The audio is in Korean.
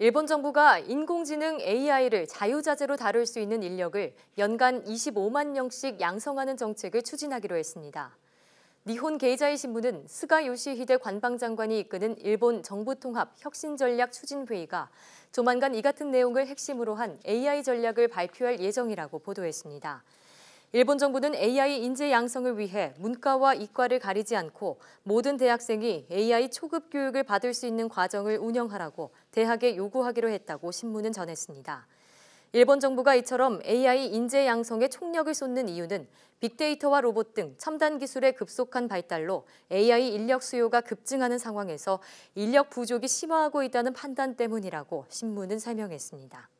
일본 정부가 인공지능 AI를 자유자재로 다룰 수 있는 인력을 연간 25만 명씩 양성하는 정책을 추진하기로 했습니다. 니혼 게이자이 신문은 스가 요시히데 관방장관이 이끄는 일본 정부통합 혁신전략 추진회의가 조만간 이 같은 내용을 핵심으로 한 AI 전략을 발표할 예정이라고 보도했습니다. 일본 정부는 AI 인재 양성을 위해 문과와 이과를 가리지 않고 모든 대학생이 AI 초급 교육을 받을 수 있는 과정을 운영하라고 대학에 요구하기로 했다고 신문은 전했습니다. 일본 정부가 이처럼 AI 인재 양성에 총력을 쏟는 이유는 빅데이터와 로봇 등 첨단 기술의 급속한 발달로 AI 인력 수요가 급증하는 상황에서 인력 부족이 심화하고 있다는 판단 때문이라고 신문은 설명했습니다.